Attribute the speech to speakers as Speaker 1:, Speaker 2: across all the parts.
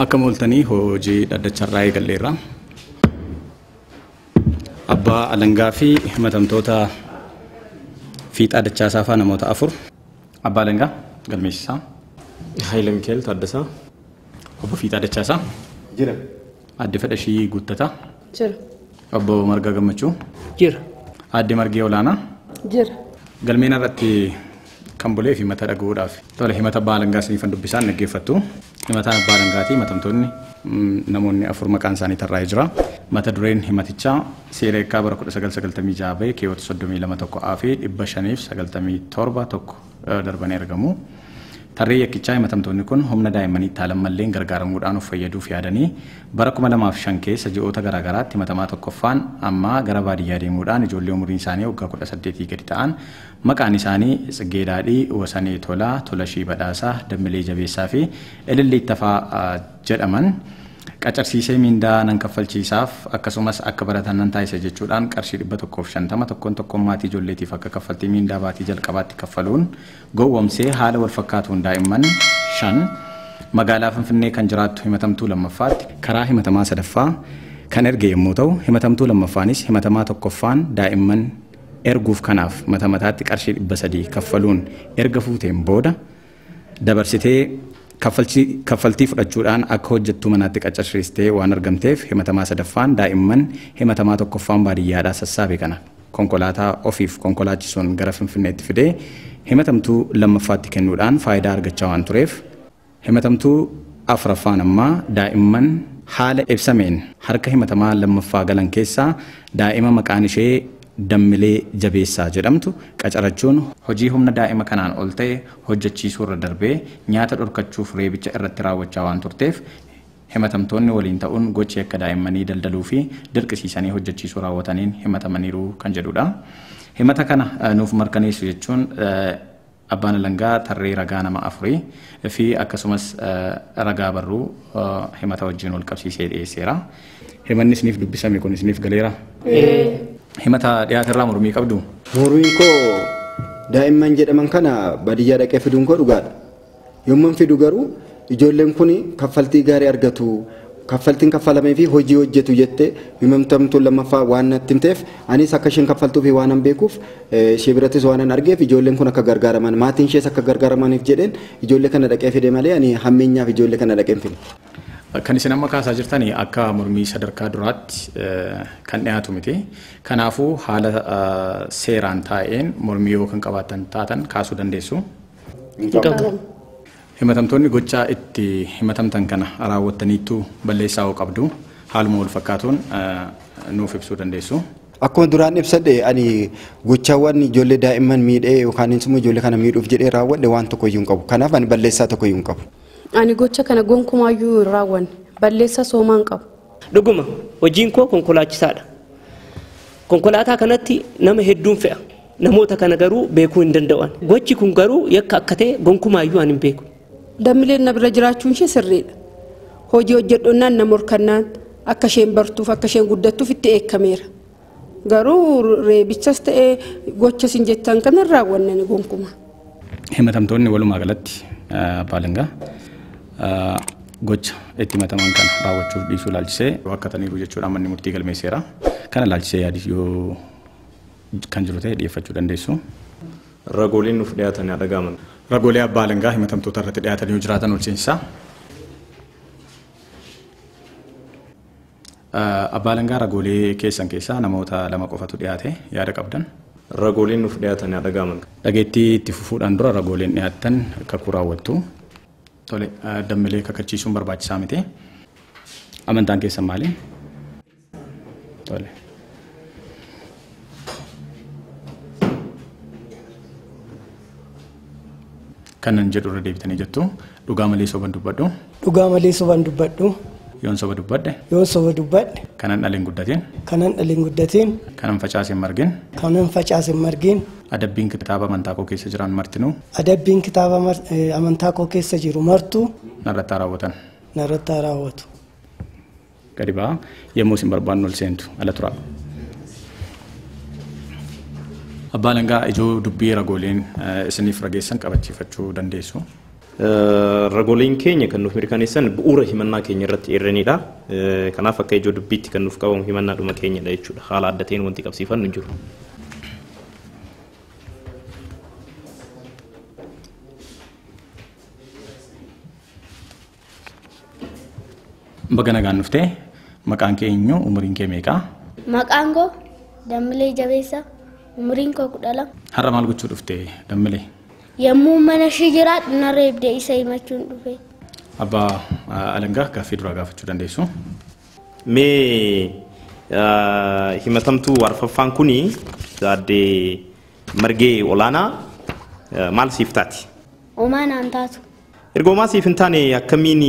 Speaker 1: Akka mooltanii hojii dhaddacharraa eegalleerra. Abbaa alangaa fi himatamtoota fiixaa dachaasaa fa'aa namoota afur. Abbaa alangaa galmeessisaa. Haayile Mikeel Taaddasaa. Obbo Fiixaa Dachaasaa. Jira. Adde Fadhashii Guuttataa. Jira. Obbo Margaa Gammachuu. Jira. Adde Margee Olaanaa. Jira. Galmeen irratti kan bulee fi mata dhaguudhaaf tole himata Abbaa baalangaa siifan dubbisaan dhaggeeffattu. himataan Abbaa Dangaatii matamtoonni namoonni afur maqaan isaanii tarraa'ee jira. Mata dureen himatichaa seera eekkaa bara 1996 ba'ee keewwata 32 tokko afee dhibba 5 fi 97 tokko darbanii argamu. Tarree yakkichaa himatamtoonni kun humna daa'immaniitti haalan malleen gargaaramuudhaan of fayyaduuf yaadanii bara 2005 keessa ji'oota garaagaraatti himatamaa tokkoffaan ammaa gara baadiyyaa deemuudhaan ijoollee umuriin isaanii waggaa 18 gadi ta'an maqaan isaanii Tsiggee Daadhii, Wasanee Tolaa, Tolashii Badhaasaa, Dammilee Jabeessaa fi itti afaa ah, jedhaman. qacarsiisee mindaa nan kaffalchiisaaf akkasumas akka baratan nan taasisa jechuudhaan qarshii dhibba tokkoof shantama tokkoon tokkoon maatii ijoolleetiif akka kaffaltii mindaa baatii jalqabaatti kaffaluun gowwomsee haala wal fakkaatuun daa'imman shan magaalaa Finfinnee kan jiraattu himatamtuu lammaffaatti karaa himatamaa sadaffaa kan erge yommuu ta'u himatamtuu lammaffaanis himatamaa tokkoffaan daa'imman erguuf kanaaf mata mataatti qarshii dhibba sadii kaffaluun erga fuuteen booda dabarsitee kaffaltii fudhachuudhaan akka hojjettuu manaatti qacarsiistee waan argamteef himatamaa sadaffaan daa'imman himatamaa tokkoffaan baadiyyaadhaa sassaabe kana konkolaataa ofiif konkolaachisuun gara finfinneetti fidee himatamtuu lammaffaatti kennuudhaan faayidaa argachaa waan tureef himatamtuu afuraffaan ammaa daa'imman haala ibsameen harka himatamaa lammaffaa galan keessaa daa'ima maqaan ishee dammilee jabeessaa jedhamtu qacarachuun hojii humna daa'ima kanaan ol ta'e hojjechiisuu irra darbee nyaata dhorkachuuf reebicha irratti raawwachaa waan turteef himatamtoonni waliin ta'uun gochi akka daa'immanii daldaluu fi dirqisiisanii hojjechiisuu raawwataniin himatamaniiru kan jedhuudha. Himata kana eh, nuuf markaneessu jechuun eh, abbaan langaa tarree ragaa nama afurii fi akkasumas eh, ragaa barruu himata wajjin wal qabsiisee dhiyeesseera. Himanni isiniif dubbisame kun isiniif galeera? himata dhiyaatarraa mormii qabdu.
Speaker 2: Mormiin koo daa'imman jedhaman kana baadiyyaa dhaqee fiduun koo dhugaadha. Yommuu fidu garuu ijoolleen kun kaffaltii gaarii argatu. Kaffaltiin kaffalamee fi hojii hojjetu jettee himamtamtuun lammaffaa waan natti himteef anis akka isheen kaffaltuu fi waan beekuuf ishee birattis waan hin argeef ijoolleen kun akka gargaaraman maatiin ishees akka gargaaramaniif jedheen ijoollee kana dhaqee fide malee ani hammeenyaaf ijoollee kana dhaqeen fide.
Speaker 1: Kan isin amma kaasaa jirtan akka mormii sadarkaa duraatti eh, kan dhiyaatu miti. Kanaafuu haala eh, seeraan taa'een mormii yoo kan qabaatan taatan kaasuu dandeessu. Himatamtoonni gochaa itti himatamtan kana raawwattaniitu balleessaa yoo qabdu haaluma wal fakkaatuun eh, nuuf ibsuu dandeessu. Akkuma duraan
Speaker 2: ibsadhe ani gochaawwan ijoollee daa'imman miidhee yookaan immoo ijoollee kana miidhuuf jedhee raawwadhe waan tokko iyyuu hin qabu. Kanaaf ani balleessaa tokko hin qabu.
Speaker 3: Ani gocha kana gonkumaayyuu hin raawwanne balleessa soomaan qabu. Dhuguma hojiin koo konkolaachisaadha. Konkolaataa kanatti nama hedduun fe'a. Namoota kana garuu beekuu hin danda'an. Gochi kun garuu yakka akka ta'e gonkumaayyuu ani hin beeku. Dammileen na bira jiraachuun ishee sirriidha. Hojii hojjedhonnaan na morkannaan akka isheen bartuuf akka isheen guddattuuf itti eekameera. Garuu reebichas ta'ee gocha isin jettan kana raawwannan gonkumaa.
Speaker 1: Himatamtoonni walumaa galatti baalangaa. gocha itti mataman kan raawwachuuf dhiisuu laalchisee yoo taniiru jechuudha manni murtii galmeesseera. Kana laalchisee yaadis yoo kan jiru ta'e dhiyeeffachuu dandeessu. Ragooleen nuuf dhiyaatan yaa dhaga'aman. Ragoolee abbaa langaa himatamtoota irratti dhiyaatan yoo jiraatan olcheensa. Abbaa langaa ragoolee keessan keessaa namoota lama qofatu dhiyaate yaada qabdan. Ragooleen nuuf dhiyaatan yaa dhaga'aman. Dhageettii itti fufuudhaan dura ragooleen dhiyaatan kakuu raawwattu. Tole eh, dammalee kakachiisuun barbaachisaa miti. Amantaan keessa maali? Tole. Kanan jedhu irra deebitanii jettu. Dhugaa malee soban dubbadhu. Dhugaa malee soban dubbadhu. Yoon soba dubbadhe. Yoon soba dubbadhe. Kanan dhaleen guddateen. Kanan dhaleen guddateen. Kanan facaaseen margeen. Kanan facaaseen margeen. Adabbiin kitaaba amantaa koo keessa jiran martinuu. Adabbiin kitaaba amantaa koo keessa jiru martu. Narratti raawwatan. Narratti raawwatu. Gadi ba'a yemmuu isin barbaannu ol seentu ala turaa. Abbaa langaa ijoo dubbii ragooleen isiniif rageessan qabachiifachuu
Speaker 4: dandeessu. ragoleen keenya kan nuuf mirkaneessan bu'uura himannaa keenya irratti eeranidha. Kanaaf akka ijoo dubbiitti kan nuuf qabamu himannaa dhuma keenyadha jechuudha. Haala adda teen wanti qabsiifannu hin jiru.
Speaker 1: Baga nagaan dhuftee maqaan keenyu umuriin kee meeqa?
Speaker 5: Maqaan koo Dammilee Jabeessa umuriin koo kudha lama.
Speaker 1: Har'a maal gochuu
Speaker 5: የሙ መነ ሽጅራ ጥነረ ብደ ኢሳ ይመችን ዱፌ
Speaker 4: አባ አለንጋ ካፌ ዱራ ጋፍቹ ደንደይሱ ሜ ሂመተምቱ ዋርፈፋን ኩኒ ዛዴ መርጌ ኦላና ማል ሲፍታት
Speaker 5: ኦማን አንታቱ
Speaker 4: ኢርጎማ ሲፍንታኔ አከሚኒ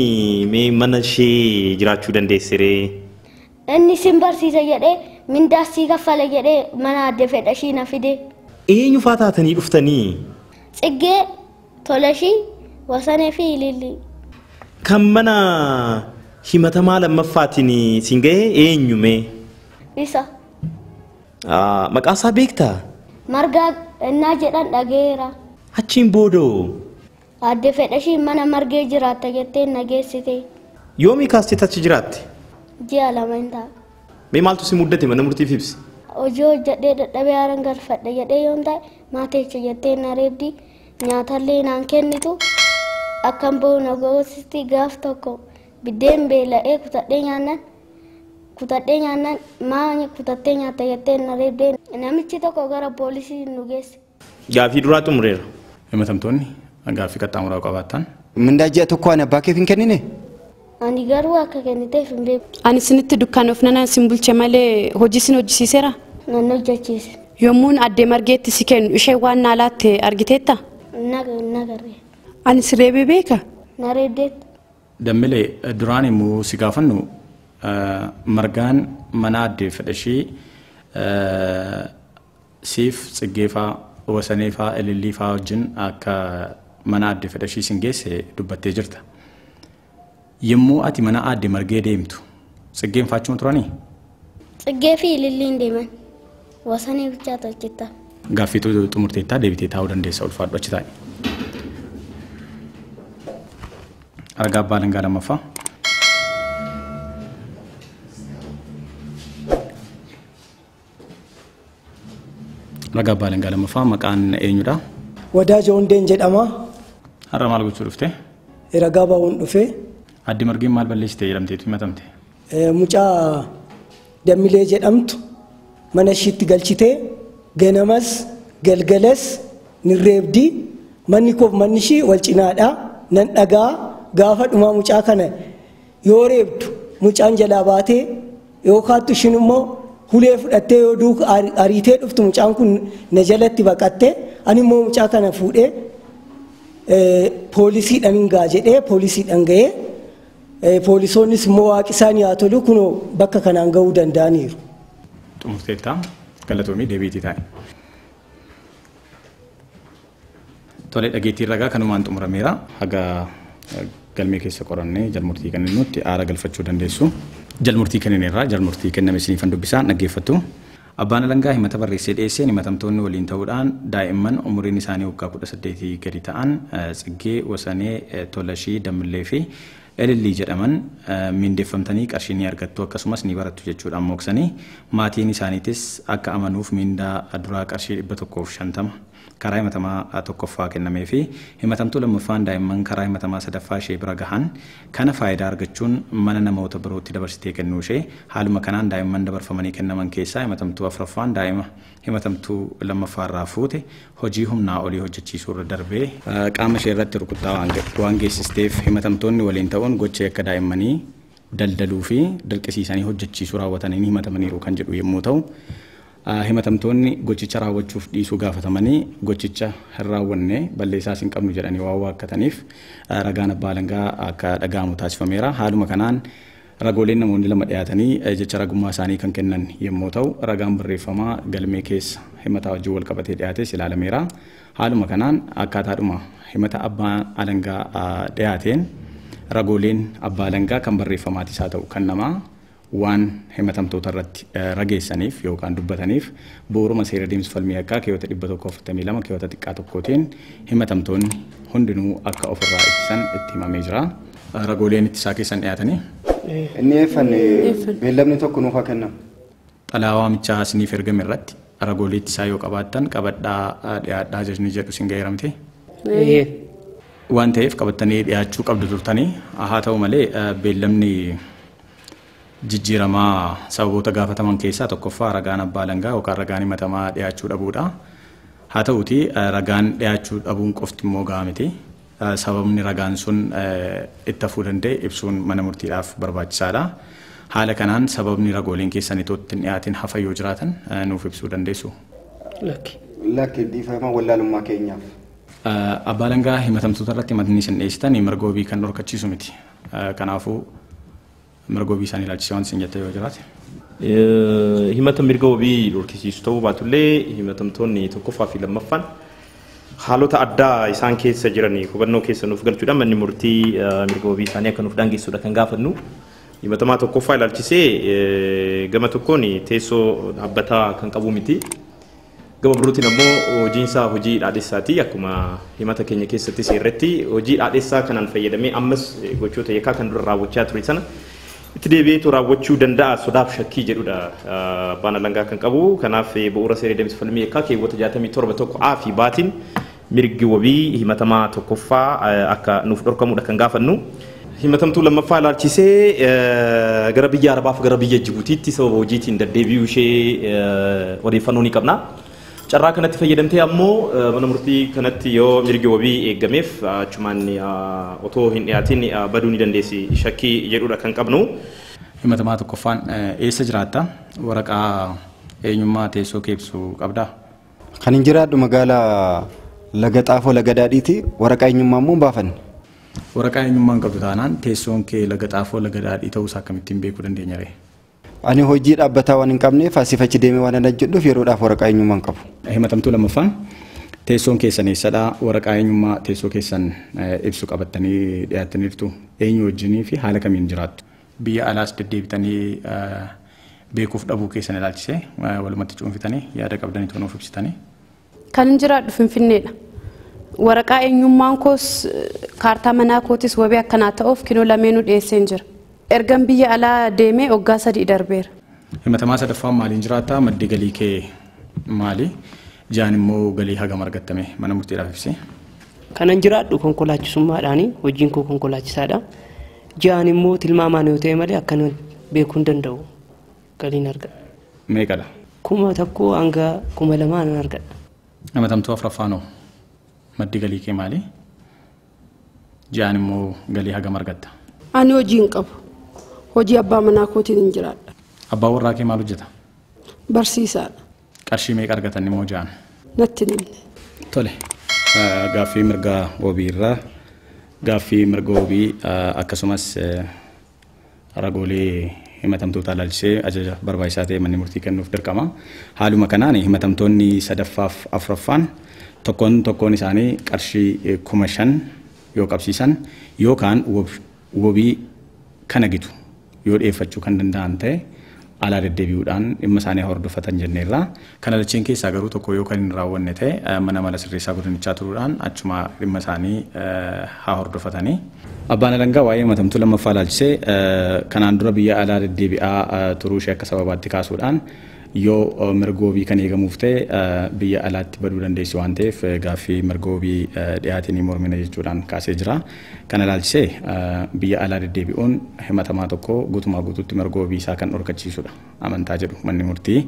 Speaker 4: ሜ መነሺ ጅራቹ ደንደይስሬ
Speaker 5: እኒ ሲምበርሲ ዘየዴ ምንዳሲ ገፈለ የዴ መና ደፈደሺ ነፊዴ
Speaker 4: ኤኙ ፋታተኒ ዱፍተኒ
Speaker 5: Ciggee Tolashii Wasanee fi
Speaker 4: Kan mana himatamaa lammaffaatiin siin ga'e eenyume? Isa. Maqaa isaa beektaa?
Speaker 5: Margaa innaa jedhan dhageera.
Speaker 4: Achiin boodoo.
Speaker 5: Aadde fedhashii mana margee jiraatta jettee Yoo
Speaker 4: Yoomii kaastee achi jiraatte?
Speaker 5: Ji'a lama hintaa.
Speaker 4: Mee maaltu si muddate mana murtiif ibsi?
Speaker 5: Hojii hojjedhee dadhabee haaran galfadhe jedhee yoo ta'e maatee ciyattee nareebdi nyaatallee naan kennitu akkan boona goosisti gaaf tokko biddeen beela'ee kutadhee nyaannan kutadhee nyaannan maa kutattee nyaatta jettee nareebdee namichi tokko gara poolisii nu geesse.
Speaker 4: Gaafii duraa xumureera. Himmatamtoonni
Speaker 1: gaafii qaxxaamuraa qabaattan. Mindaajii tokko ani abbaa keef hin kennine.
Speaker 5: Ani garuu akka kenniteef hin beeku.
Speaker 3: Ani sinitti dukkaanoof nana sin bulche malee hojii sin hojjisiiseera?
Speaker 5: Nan hojjechiise.
Speaker 3: Yommuun addee margeetti si kennu ishee waan naa laatte Anis Ani beeka bebeeka.
Speaker 1: Dambilee duraan immoo si gaafannu margaan mana addee fedhashee siif faa ilillii faa wajjin akka mana addee fedhashee siin geesse dubbattee jirta. Yommuu ati mana addee margee deemtu Tsiggeen faachuma turanii?
Speaker 5: Tsiggee fi Ililliin deeman. Wasanii bilchaata hojjetta.
Speaker 1: Gaaffiitu xumurteettaa deebitee taa'uu dandeessa ulfaadhu achi taa'e. Argaa abbaa langaa lammaffaa. Argaa abbaa langaa lammaffaa maqaan eenyudha?
Speaker 2: Wadaaja hundeen jedhama.
Speaker 1: Har'a maal gochuu dhuftee? Ragaa bahuun dhufee. Addi margiin maal balleessitee jedhamtee himatamte?
Speaker 2: Mucaa dammilee jedhamtu. mana ishiitti ganamas galgalas nin manni koof manni ishii wal cinaadha nan dhagaa gaafa dhumaa mucaa kana yoo reebdu mucaan jalaa baatee yoo kaattu immoo hulee fudhattee yoo duuka ariitee dhuftu mucaan kun na jalatti baqattee ani immoo mucaa kana fuudhee poolisiidhaan hin gaa jedhee poolisiidhaan ga'ee poolisoonnis immoo waaqi haa tolu kunoo bakka kanaan ga'uu danda'aniiru.
Speaker 1: xumurteettaa galatoomii deebiitii taa'e. Tole dhageettiin ragaa kanumaan xumurameera haga eh, galmee keessa qorannee jalmurtii kan aara galfachuu dandeessu. Jalmurtii kennineerraa jalmurtii kenname isiniifan dubbisaa dhaggeeffattu. Abbaan Alangaa himata barreessee dhiyeesseen himatamtoonni waliin ta'uudhaan daa'imman umuriin isaanii waggaa kudha saddeetii gadi ta'an Tsiggee eh, Wasanee eh, Tolashii Damillee fi Ilillii jedhaman mindeeffamtanii qarshii ni argattu akkasumas ni barattu jechuudhaan moksanii maatiin isaaniitis akka amanuuf mindaa aduraa qarshii dhibba tokkoof shantama karaa himatamaa tokkoffaa kennamee fi himatamtuu lammaffaan daa'imman karaa himatamaa sadaffaa ishee bira gahan kana faayidaa argachuun mana namoota birootti dabarsitee kennuu ishee haaluma kanaan daa'imman dabarfamanii kennaman keessaa himatamtuu afuraffaan daa'ima himatamtuu lammaffaa irraa fuute hojii humnaa olii hojjechiisuu irra darbee qaama ishee irratti rukuttaa waan geessisteef himatamtoonni waliin ta'uun gochee akka daa'immanii daldaluu fi dirqisiisanii hojjechiisuu raawwatanii himatamaniiru kan jedhu yommuu ta'u himatamtoonni gochicha raawwachuuf dhiisuu gaafatamanii gochicha hin raawwanne balleessaa hin qabnu jedhanii waa waakkataniif ragaan abbaa langaa akka dhaga'amu taasifameera. Haaluma kanaan ragooleen namoonni lama dhiyaatanii jecha ragummaa isaanii kan kennan yommuu ta'u ragaan barreeffamaa galmee keessa himataa wajjin wal qabatee dhiyaates ilaalameera. Haaluma kanaan akkaataadhuma himata abbaa alangaa dhiyaateen ragooleen abbaa alangaa kan barreeffamaatis haa ta'u kan namaa waan himatamtoota irratti eh, rageessaniif yookaan dubbataniif bu'uuruma seera deemsa falmii akka keewwata dhibba tokkoo afurtamii lama keewwata xiqqaa tokkootiin himatamtoonni hundinuu akka ofirraa ittisan itti himamee jira. Eh, ragooleen ittisaa keessan dhiyaatanii.
Speaker 2: Eh. Inni eeffanne beellamni tokko nuuf haa
Speaker 1: Xalaawaa michaa isiniif ergame irratti ragoolee ittisaa yoo qabaattan qabadhaa dhiyaadhaa jajni jedhu sin ga'iiramte. Waan ta'eef qabattanii dhiyaachuu qabdu turtanii haa ta'u malee beellamni jijjiiramaa sababoota gaafataman keessaa tokkoffaa ragaan abbaa langaa yookaan ragaan himatamaa dhiyaachuu dhabuudha. Haa ta'uti eh, ragaan dhiyaachuu dhabuun qofti immoo gaamiti. Eh, sababni ragaan sun eh, itti hafuu danda'e ibsuun mana murtiidhaaf barbaachisaadha. Haala kanaan sababni ragooliin keessan itoo ittiin dhiyaatiin hafa yoo jiraatan nuuf ibsuu dandeessu.
Speaker 2: Lakki dhiifama
Speaker 1: Abbaa langaa himatamtoota irratti madni isin dhiyeessitan mirgoobii kan dhorkachiisu miti. mirgo
Speaker 4: biyyii isaanii ilaalchisee waan isin jettee yoo jiraate. Himata mirga wabii dhorkisiisu ta'uu baatullee himatamtoonni tokkoffaa fi lammaffaan haalota addaa isaan keessa jiran hubannoo keessa nuuf galchuudhaan manni murtii mirga wabii isaanii akka nuuf daangeessuudha kan gaafannu. Himatamaa tokkoffaa ilaalchisee gama tokkoon teessoo dhaabbataa kan qabu miti. Gama birootiin ammoo hojiinsaa hojii dhaadheessaati. akkuma himata keenya keessatti seerratti hojii dhaadheessaa kanaan fayyadamee ammas gochoota yakkaa kan dura raawwachaa ture sana itti deebi'eetu raawwachuu danda'a sodaaf shakkii jedhudha abbaan allangaa kan qabu kanaaf bu'uura seera deemsifal meeqaa keewwata jaatamii torba tokko aa fi baatiin mirgi wabii himatamaa tokkoffaa akka nuuf dhorkamudha kan gaafannu. himatamtuu lammaffaa ilaalchisee gara biyya arabaaf gara biyya Jibuutiitti sababa hojiitiin deddeebi'uu ishee odeeffannoo ni qabna. Carraa kanatti fayyadamtee ammoo mana murtii kanatti yoo mirgi wabii eeggameef achumaan otoo hin dhiyaatiin baduu ni dandeessi shakkii jedhudha kan qabnu. Himatamaa tokkoffaan eessa jiraatta? Waraqaa eenyummaa teessoo keebsu
Speaker 1: qabdaa?
Speaker 2: Kan hin jiraadhu magaalaa laga xaafoo laga daadhiiti. Waraqaa eenyummaa immoo baafanne.
Speaker 1: Waraqaa eenyummaa qabdu taanaan teessoon kee laga xaafoo laga daadhii ta'uus akkamittiin beekuu dandeenya
Speaker 2: ani hojii dhaabbataa waan hin qabne faasifachi deemee waan hin jedhuuf yeroodhaaf waraqaa
Speaker 1: eenyummaa hin qabu. Himatamtuu lammaffaan teessoon keessan eessadhaa waraqaa eenyummaa teessoo keessan ibsu qabattanii dhiyaataniirtu eenyu wajjinii fi haala kamiin jiraattu. Biyya alaas deddeebitanii beekuuf dhabuu keessan ilaalchisee walumatti cuunfitanii yaada qabdanii toonuuf ibsitanii.
Speaker 3: Kan hin jiraadhu Finfinneedha. Waraqaa eenyummaan koos kaartaa manaa kootis wabii akkanaa ta'uuf kinoo lameenuu dhiyeessee hin jira. Ergan biyya alaa deemee waggaa sadii darbeera.
Speaker 1: Himatamaa sadaffaan maaliin jiraata maddi galii kee maali? Jaan immoo galii hagam argatame mana murtiidhaaf ibsi. Kanan jiraadhu
Speaker 3: konkolaachisummaadhaani hojiin koo konkolaachisaadha. Jaan immoo tilmaamaan yoo ta'e malee akkana beekuu hin danda'u galiin argadha. Meeqadha? Kuma tokkoo hanga kuma lamaan argadha.
Speaker 1: Hamatamtuu afuraffaan hoo maddi galii kee maali? Jaan immoo galii hagam argatta?
Speaker 3: Ani hojii hin qabu. hojii abbaa manaa kootiin hin jiraadha.
Speaker 1: Abbaa warraa kee maal hojjeta?
Speaker 3: Barsiisaadha.
Speaker 1: Qarshii meeqa argatan immoo ja'an? Natti namne. Tole. Gaaffii mirgaa wabii irraa gaaffii mirga wabii akkasumas ragoolee himatamtoota laalchisee ajaja barbaachisaa ta'e manni murtii kennuuf dirqama. Haaluma kanaan himatamtoonni sadaffaaf afuraffaan tokkoon tokkoon isaanii qarshii kuma shan yoo qabsiisan yookaan wobii kana gitu. yoo dhiyeeffachuu kan danda'an ta'e alaa deddeebi'uudhaan dhimma isaanii hordofatan jenneerra. Kana dacheen keessaa garuu tokko yoo kan raawwanne ta'e eh, mana mala sirreessaa godinichaa turuudhaan achuma dhimma isaanii eh, haa hordofatanii. Abbaan Alangaa waa'ee matamtuu lammaffaa ilaalchisee eh, kanaan dura biyya alaa deddeebi'aa turuu ishee akka sababaatti kaasuudhaan yoo uh, mirgoobii kan eegamuuf ta'e uh, biyya alaatti baduu dandeessi waan ta'eef uh, gaaffii mirgoobii dhiyaatiin mormina jechuudhaan kaasee jira. Kana ilaalchisee biyya alaa deddeebi'uun himatamaa tokko gutumaa guutuutti mirgoobii isaa kan dhorkachiisudha amantaa jedhu manni murtii.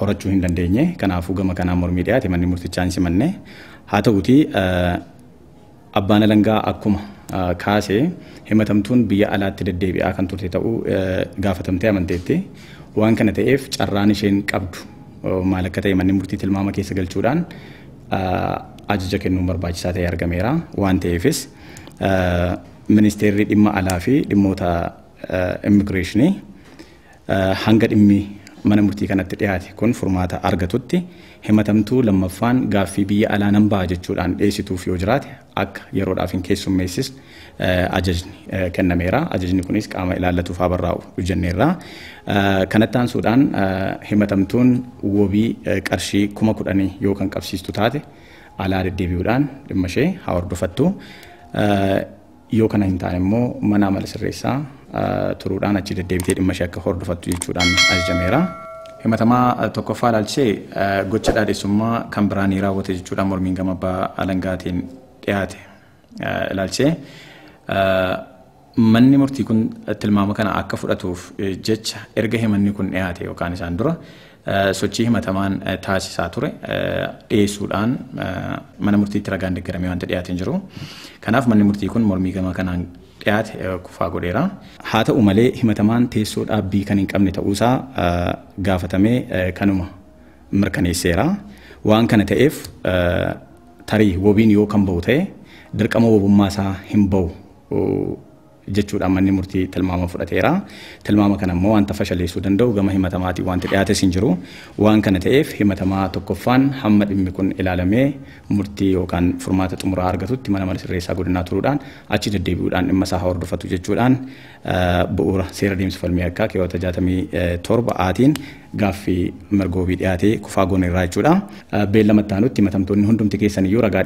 Speaker 1: horachuu hin dandeenye kanaafuu gama kanaa mormii dhiyaate manni murtichaan simanne haa ta'uti abbaan alangaa akkuma kaase himatamtuun biyya alaatti deddeebi'aa kan turte ta'uu gaafatamtee amanteetti Waan kana ta'eef carraan isheen qabdu maal akka ta'e manni murtii tilmaama keessa galchuudhaan ajaja kennuun barbaachisaa ta'e argameera. Waan ta'eefis ministeerri dhimma alaa fi dhimmoota immigireeshinii hanga dhimmi mana murtii kanatti dhiyaate kun furmaata argatutti himatamtuu lammaffaan gaaffii biyya alaa namba'a jechuudhaan dhiyeessituuf yoo jiraate akka yeroodhaaf hin keessummeessis eh, ajajni eh, kennameera. Ajajni kunis qaama ilaallatuuf haa barraa'u jenneerra. Eh, kanatti aansuudhaan himatamtuun wobii qarshii kuma kudhanii yoo kan qabsiistu taate alaa deddeebi'uudhaan dhimma ishee haa hordofattu. Yoo kana hin taane immoo mana amala sirreessaa turuudhaan achi deddeebitee dhimma ishee akka hordofattu jechuudhaan ajajameera. Himatamaa eh, tokkoffaa ilaalchee eh, gocha dhaadhessummaa kan biraan ni raawwate jechuudhaan mormiin gama abbaa alangaatiin dhiyaate eh, ilaalchee manni murtii kun tilmaama kana akka fudhatuuf jecha erga himanni kun dhiyaate yookaan isaan dura sochii himatamaan taasisaa ture dhiyeessuudhaan mana murtiitti ragaan deeggaramee wanta dhiyaateen jiru. Kanaaf manni murtii kun mormii gama kanaan dhiyaate kufaa godheera. Haa ta'u malee himatamaan teessoo dhaabbii kan hin qabne ta'uusaa gaafatamee kanuma mirkaneesseera. Waan kana ta'eef tarii wobiin yoo kan ba'u ta'e dirqama wobummaasaa hin ba'u jechuudhaan manni murtii tilmaama fudhateera. Tilmaama kanammoo wanta fashaleessuu danda'u gama himatamaatiin wanti dhiyaates hin jiru. Waan kana ta'eef himatamaa tokkoffaan hamma dhimmi kun ilaalamee murtii yookaan furmaata xumuraa argatutti mana sirreessaa godinaa turuudhaan achi deddeebi'uudhaan dhimma isaa hordofatu jechuudhaan bu'uura seera deemsa akkaa harkaa keewwata eh, torba aatiin gaaffii mirgoobii dhiyaate kufaa goone irraa jechuudha. Beellama itti aanutti matamtoonni hundumti keessan iyyuu ragaa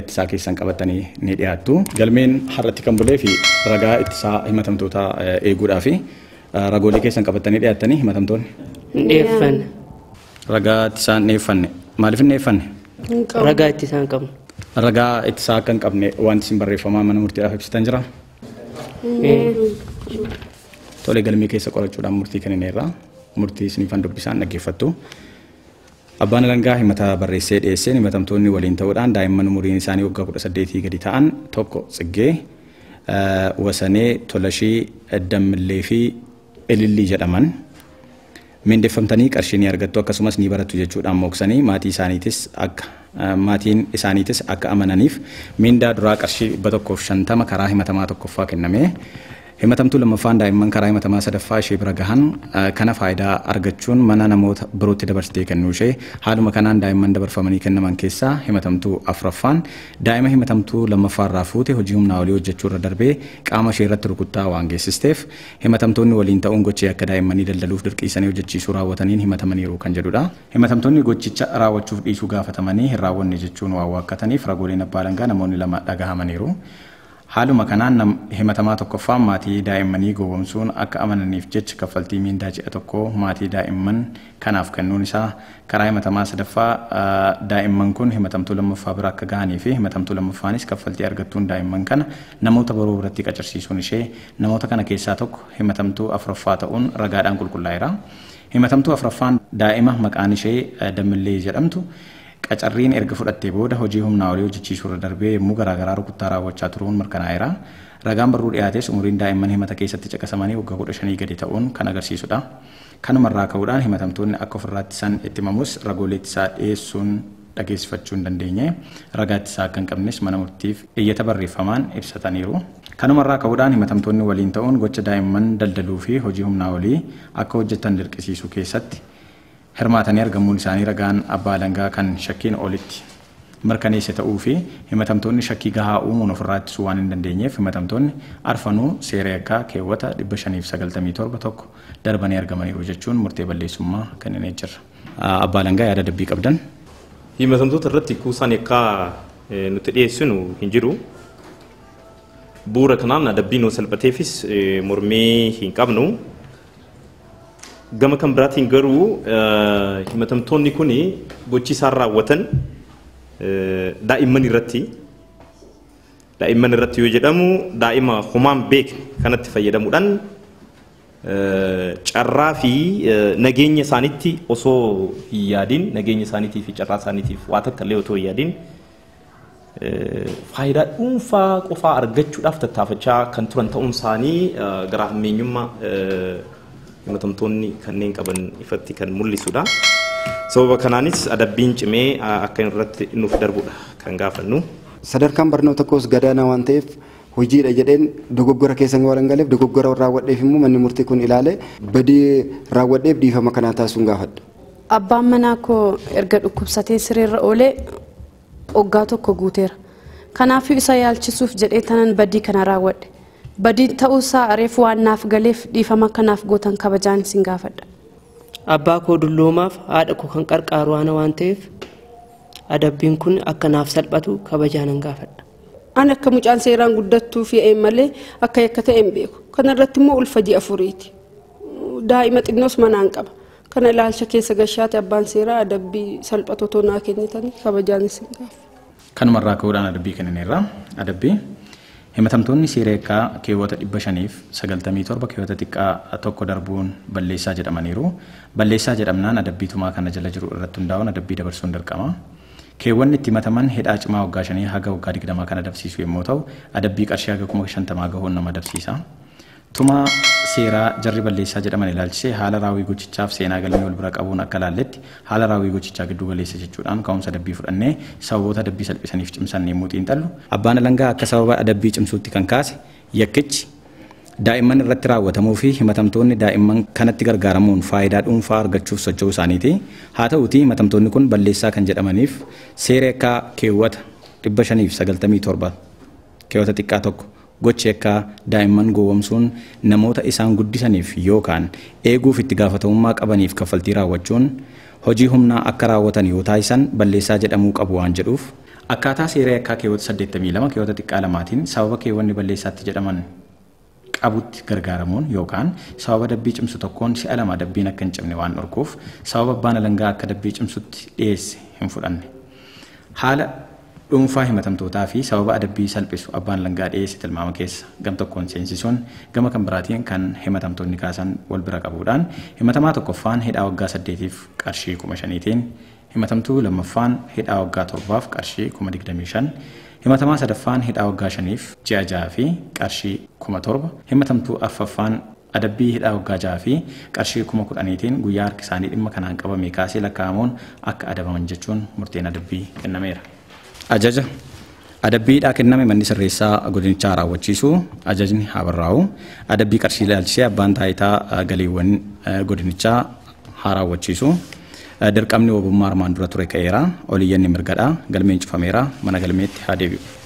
Speaker 1: ittisaa keessan qabatanii ni dhiyaattu. Galmeen har'atti kan bulee fi ragaa ittisaa himatamtoota eeguudhaaf ragoolee keessan qabatanii dhiyaatanii himatamtoonni. Dheeffanne. Ragaa ittisaan dheeffanne. Maaliif hin dheeffanne?
Speaker 3: Ragaa ittisaan qabnu.
Speaker 1: Ragaa ittisaa akka hin qabne wanti isin barreeffamaa mana murtiidhaaf ibsitan jira. Tolee galmee keessa qorachuudhaan murtii kennineerra. murtii isiniifan dubbisaan dhaggeeffattu. Abbaan Alangaa himata barreessee dhiyeesseen himatamtoonni waliin ta'uudhaan daa'imman umuriin isaanii waggaa kudha saddeetii gadi ta'an tokko Tsiggee Wasanee Tolashii Dammillee fi Ilillii jedhaman mindeeffamtanii qarshii ni argattu akkasumas ni baratu jechuudhaan moksanii maatii isaaniitis akka maatiin isaaniitis akka amananiif mindaa duraa qarshii dhibba tokkoof shantama karaa himatamaa tokkoffaa kennamee Himmatamtuu lammaffaan daa'imman karaa himatamaa sadaffaa ishee bira gahan kana faayidaa argachuun mana namoota birootti dabarsitee kennuu ishee haaluma kanaan daa'imman dabarfamanii kennaman keessaa himatamtuu afuraffaan daa'ima himatamtuu lammaffaarraa fuute hojii humnaa olii hojjechuu irra darbee qaama ishee irratti rukuttaa waan geessisteef himatamtoonni waliin ta'uun gochii akka daa'immanii daldaluuf dirqiisanii hojjechiisuu raawwataniin himatamaniiru kan jedhudha. Himatamtoonni gochicha raawwachuuf dhiisuu gaafatamanii hin raawwanne jechuun waa waakkataniif ragooleen abbaa langaa namoonni lama dhagahamaniiru. Haaluma kanaan himatamaa tokkoffaan maatii daa'immanii gowwomsuun akka amananiif jecha kaffaltii miindaa ji'a tokkoo maatii daa'imman kanaaf kennuun isaa karaa himatamaa sadaffaa daa'imman kun himatamtuu lammaffaa bira akka gahanii fi himatamtuu lammaffaanis kaffaltii argattuun daa'imman kana namoota boroo biratti qacarsiisuun ishee namoota kana keessaa tokko himatamtuu afuraffaa ta'uun ragaadhaan qulqullaa'eera. Himatamtuu afuraffaan daa'ima maqaan ishee Damillee jedhamtu qacarriin erga fudhattee booda hojii humnaa olii hojjechiisuu irra darbee yommuu garaagaraa rukuttaa raawwachaa turuun mirkanaa'eera. Ragaan barruu dhiyaates umuriin daa'imman himata keessatti caqasamanii waggaa kudha shanii gadi ta'uun kan agarsiisudha. Kanumarraa ka'uudhaan himatamtoonni akka ofirraatti isaan ittimamus ragoolee ittisaa dhiyeessuun dhageessifachuu hin dandeenye ragaa ittisaa akka hin qabnes mana murtiif iyyata barreeffamaan ibsataniiru. Kanumarraa ka'uudhaan himatamtoonni waliin ta'uun gocha daa'imman daldaluu hirmaatanii argamuun isaanii ragaan abbaa langaa kan shakkiin olitti mirkaneesse ta'uu fi himatamtoonni shakkii gahaa uumuun ofirraa ittisuu waan hin dandeenyeef himatamtoonni arfanuu seera yakkaa keewwata 597 tokko darbanii argamaniiru jechuun murtee balleessummaa kennanii jirra. Abbaa langaa yaada dabbii qabdan.
Speaker 4: Himatamtoota irratti kuusaan yakkaa nutti dhiyeessinu hin jiru. Bu'uura kanaan adabbiin salphateefis mormee hin qabnu. gama kan biraatiin garuu himatamtoonni kun gochi isaan raawwatan daa'imman irratti daa'imman irratti yoo jedhamu daa'ima humaan beekne kanatti fayyadamuudhaan carraa fi nageenya isaaniitti osoo hin yaadiin nageenya isaaniitii fi carraa isaaniitiif waa takka illee otoo hin yaadiin faayidaa dhuunfaa qofaa argachuudhaaf tattaafachaa kan turan ta'uun isaanii garaa hammeenyummaa himatamtoonni kanneen qaban ifatti kan mul'isudha. Sababa kanaanis adabbiin cimee akka irratti nuuf darbudha kan gaafannu.
Speaker 2: Sadarkaan barnoota koos gadaana waan ta'eef hojiidha jedheen dogoggora keessan waan galeef dogoggora raawwadheef immoo manni murtii kun ilaale badii raawwadheef dhiifama kanaa taasisuun gaafadha.
Speaker 3: Abbaan manaa koo erga dhukkubsatee sireerra oolee oggaa tokko guuteera. Kanaafuu isa yaalchisuuf jedhee tanan badii kana raawwadhe. Badiin ta'uusaa areef waan naaf galeef dhiifama akkanaaf gootan kabajaan isin gaafadha. Abbaa koo dulloomaaf haadha koo kan qarqaaru aana waan ta'eef adabbiin kun akka naaf salphatu kabajaan gaafadha. Ani akka mucaan seeraan guddattuu fi malee akka yakka ta'e hin beeku. Kanarratti immoo ulfajii afuriiti. Daa'ima xinnoos manaan qaba. Kana ilaalcha keessa gashaati abbaan seeraa adabbii salphatu naa kennitanii kabajaan isin gaafa.
Speaker 1: Kanumarraa ka'uudhaan adabbii kennineerra. Adabbii Himatamtoonni seereekaa keewwata dhibba shaniif sagaltamii torba keewwata xiqqaa tokko darbuun balleessaa jedhamaniiru. Balleessaa jedhamnaan adabbii tumaa kana jala jiru irratti hundaa'uun adabbii dabarsuun darqama. Keewwanni itti himataman hidhaa cimaa waggaa shanii haga waggaa digdamaa kan adabsiisu yommuu ta'u adabbii qarshii haga kuma shantamaa gahuun nama adabsiisa. seeraa jarri balleessaa jedhaman ilaalchisee haala raawwii gochichaaf seenaa galmee wal bira qabuun akka laalletti haala raawwii gochichaa giddu galeessa jechuudhaan ka'umsa dabbii fudhannee sababoota dabbii salphisaniif cimsan yemmuu xiinxallu. Abbaan alangaa akka sababa adabbii cimsuutti kan kaase yakkichi daa'imman irratti raawwatamuu fi himatamtoonni daa'imman kanatti gargaaramuun faayidaa dhuunfaa argachuuf socho'uu isaaniiti. Haa ta'uuti himatamtoonni kun balleessaa kan jedhamaniif seera akka keewwata dhibba shaniif sagaltamii torba keewwata xiqqaa tokko gochi akka daa'imman gowwomsuun namoota isaan guddisaniif yookaan eeguuf itti gaafatamummaa qabaniif kaffaltii raawwachuun hojii humnaa akka raawwatan yoo taayisan balleessaa jedhamuu qabu waan jedhuuf akkaataa seera yakkaa keewwata 82 keewwata xiqqaa lamaatiin sababa keewwanni balleessaatti jedhaman qabutti gargaaramuun yookaan sababa dabbii cimsu tokkoon si'a lama dabbii akka hin cimne waan dhorkuuf sababa abbaan alangaa akka dabbii cimsutti dhiyeesse hin fudhanne dhuunfaa himatamtootaa fi sababa adabbii salphisu abbaan langaa dhiyeessi tilmaama keessa gam tokkoon seensisuun gama kan biraatiin kan himatamtoonni kaasan wal bira qabuudhaan himatamaa tokkoffaan hidhaa waggaa saddeetiif qarshii kuma shaniitiin himatamtuu lammaffaan hidhaa waggaa torbaaf qarshii kuma digdamii shan himatamaa sadaffaan hidhaa waggaa shaniif ji'a ja'a fi qarshii kuma torba himatamtuu affaffaan adabbii hidhaa waggaa ja'a fi qarshii kuma kudhaniitiin guyyaa harki isaanii dhimma kanaan qabame kaasee lakkaa'amuun akka adabaman jechuun murteen ajaja dhaa kenname manni sirreessaa godinichaa raawwachiisu ajajni haa barraa'u adabbii qarshii ilaalchisee abbaan taayitaa galiiwwan godinichaa haa raawwachiisu. dirqamni ogummaa armaan dura ture ka'eera oliyyanni mirgadhaa galmeen cufameera mana galmeetti haa deebi'u.